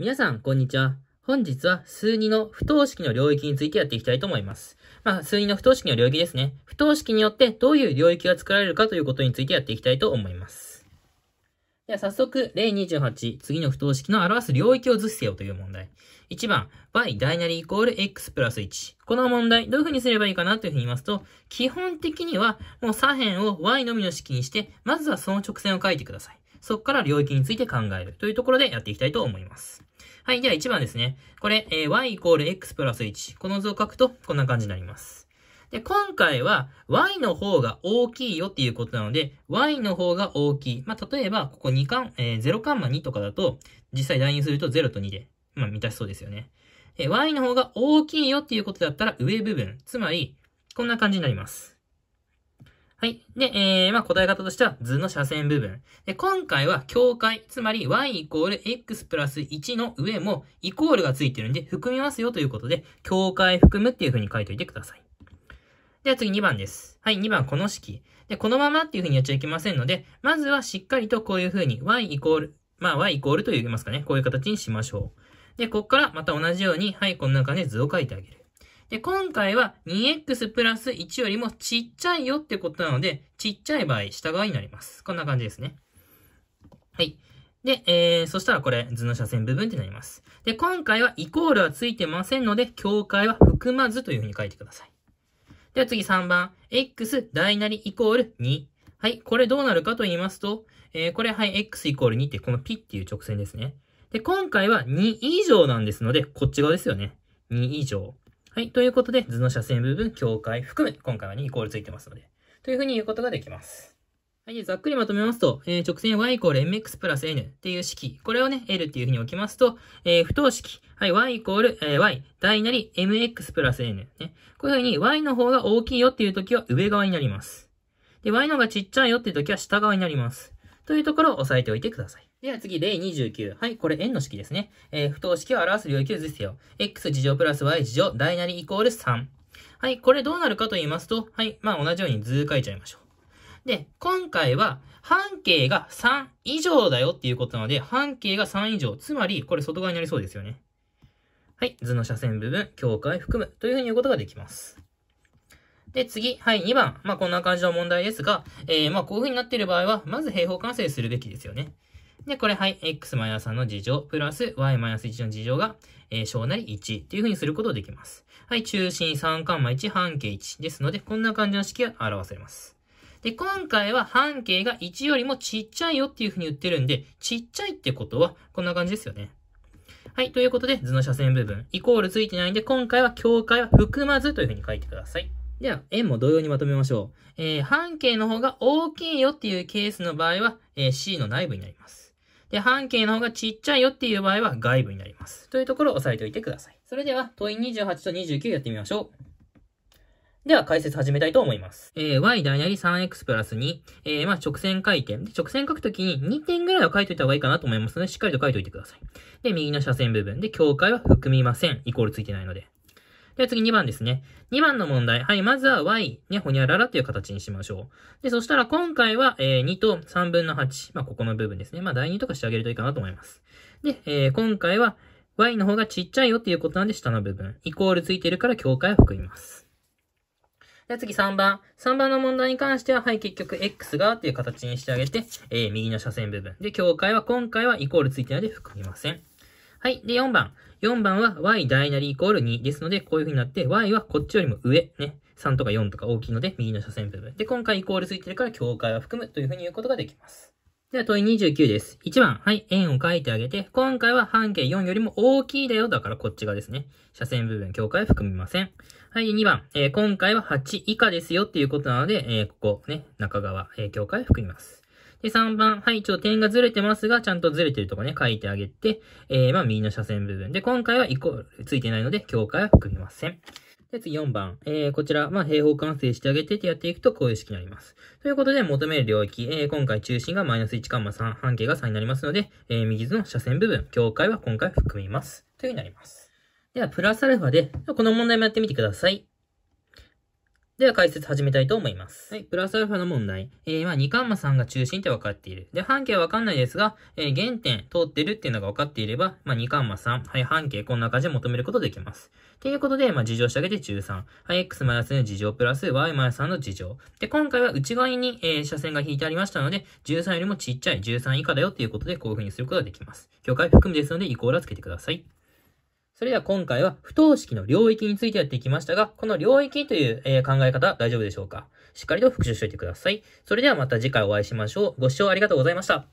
皆さん、こんにちは。本日は数2の不等式の領域についてやっていきたいと思います。まあ、数2の不等式の領域ですね。不等式によってどういう領域が作られるかということについてやっていきたいと思います。では早速、例28、次の不等式の表す領域を図せよという問題。1番、y ダイナリイコール x プラス1。この問題、どういうふうにすればいいかなというふうに言いますと、基本的にはもう左辺を y のみの式にして、まずはその直線を書いてください。そこから領域について考えるというところでやっていきたいと思います。はい、じゃあ1番ですね。これ、えー、y イコール x プラス1。この図を書くと、こんな感じになります。で、今回は y の方が大きいよっていうことなので、y の方が大きい。まあ、例えば、ここ2巻、えー、0カンマ2とかだと、実際代入すると0と2で、まあ、満たしそうですよね。え y の方が大きいよっていうことだったら上部分。つまり、こんな感じになります。はい。で、えー、まあ、答え方としては図の斜線部分。で、今回は境界、つまり y イコール x プラス1の上もイコールがついてるんで含みますよということで、境界含むっていう風に書いといてください。では次2番です。はい、2番この式。で、このままっていう風にやっちゃいけませんので、まずはしっかりとこういう風に y イコール、まあ、y イコールと言いますかね、こういう形にしましょう。で、こっからまた同じように、はい、この中で図を書いてあげる。で、今回は 2x プラス1よりもちっちゃいよってことなので、ちっちゃい場合、下側になります。こんな感じですね。はい。で、えー、そしたらこれ、図の斜線部分ってなります。で、今回はイコールはついてませんので、境界は含まずというふうに書いてください。では次3番。x 大なりイコール2。はい。これどうなるかと言いますと、えー、これはい、x イコール2ってこのピっていう直線ですね。で、今回は2以上なんですので、こっち側ですよね。2以上。はい。ということで、図の斜線部分、境界含め、今回は2イコールついてますので、というふうに言うことができます。はい。ざっくりまとめますと、えー、直線 y イコール mx プラス n っていう式、これをね、l っていうふうに置きますと、えー、不等式、はい、y イコール、えー、y 大なり mx プラス n ね。こういうふうに y の方が大きいよっていう時は上側になります。で、y の方がちっちゃいよっていう時は下側になります。というところを押さえておいてください。では次、例29。はい、これ円の式ですね。えー、不等式を表す領域を図せよ。x 事乗プラス y 事乗、大なりイコール3。はい、これどうなるかと言いますと、はい、まあ同じように図書いちゃいましょう。で、今回は半径が3以上だよっていうことなので、半径が3以上。つまり、これ外側になりそうですよね。はい、図の斜線部分、境界含むというふうに言うことができます。で、次、はい、2番。まあこんな感じの問題ですが、えー、まあこういうふうになっている場合は、まず平方完成するべきですよね。で、これ、はい、x-3 の事乗、プラス y-1 の事乗が、えー、小なり1っていう風にすることができます。はい、中心3カンマ1、半径1ですので、こんな感じの式が表されます。で、今回は半径が1よりもちっちゃいよっていう風に言ってるんで、ちっちゃいってことは、こんな感じですよね。はい、ということで、図の斜線部分、イコールついてないんで、今回は境界は含まずという風に書いてください。では、円も同様にまとめましょう。えー、半径の方が大きいよっていうケースの場合は、えー、C の内部になります。で、半径の方がちっちゃいよっていう場合は外部になります。というところを押さえておいてください。それでは問い28と29やってみましょう。では解説始めたいと思います。えー、y 大なり 3x プラス2。えー、まあ直線回転。で、直線書くときに2点ぐらいは書いといた方がいいかなと思いますので、しっかりと書いといてください。で、右の斜線部分。で、境界は含みません。イコールついてないので。では次2番ですね。2番の問題。はい、まずは y、ね、ほにゃららという形にしましょう。で、そしたら今回は、えー、2と3分の8。まあ、ここの部分ですね。まあ、第2とかしてあげるといいかなと思います。で、えー、今回は y の方がちっちゃいよっていうことなんで下の部分。イコールついてるから境界を含みます。では次3番。3番の問題に関しては、はい、結局 x がっていう形にしてあげて、えー、右の斜線部分。で、境界は今回はイコールついてないので含みません。はい。で、4番。4番は y 大なりイコール2ですので、こういう風になって、y はこっちよりも上。ね。3とか4とか大きいので、右の斜線部分。で、今回イコールついてるから、境界は含むという風に言うことができます。では問い29です。1番、はい、円を書いてあげて、今回は半径4よりも大きいだよ。だからこっち側ですね。斜線部分、境界を含みません。はい、2番、えー、今回は8以下ですよっていうことなので、えー、ここね、中側、えー、境界を含みます。で、3番、はい、ちょ点がずれてますが、ちゃんとずれてるとこね、書いてあげて、えー、まあ、右の斜線部分。で、今回はイコールついてないので、境界は含みません。で、次4番。えー、こちら、まあ、平方完成してあげてってやっていくと、こういう式になります。ということで、求める領域、えー、今回中心がマイナス1カンマ3、半径が3になりますので、えー、右図の斜線部分、境界は今回含みます。というふうになります。では、プラスアルファで、この問題もやってみてください。では解説始めたいと思います。はい、プラスアルファの問題。えー、まあ、2カンマ3が中心って分かっている。で、半径は分かんないですが、えー、原点通ってるっていうのが分かっていれば、まあ、2カンマ3、はい、半径こんな感じで求めることできます。ということで、まあ、事情してあげて13。はい、x マイナスの事乗プラス y マイナス3の事乗。で、今回は内側に、えー、斜線が引いてありましたので、13よりもちっちゃい13以下だよっていうことで、こういう風にすることができます。境界含みですので、イコールはつけてください。それでは今回は不等式の領域についてやっていきましたが、この領域という、え考え方大丈夫でしょうかしっかりと復習しておいてください。それではまた次回お会いしましょう。ご視聴ありがとうございました。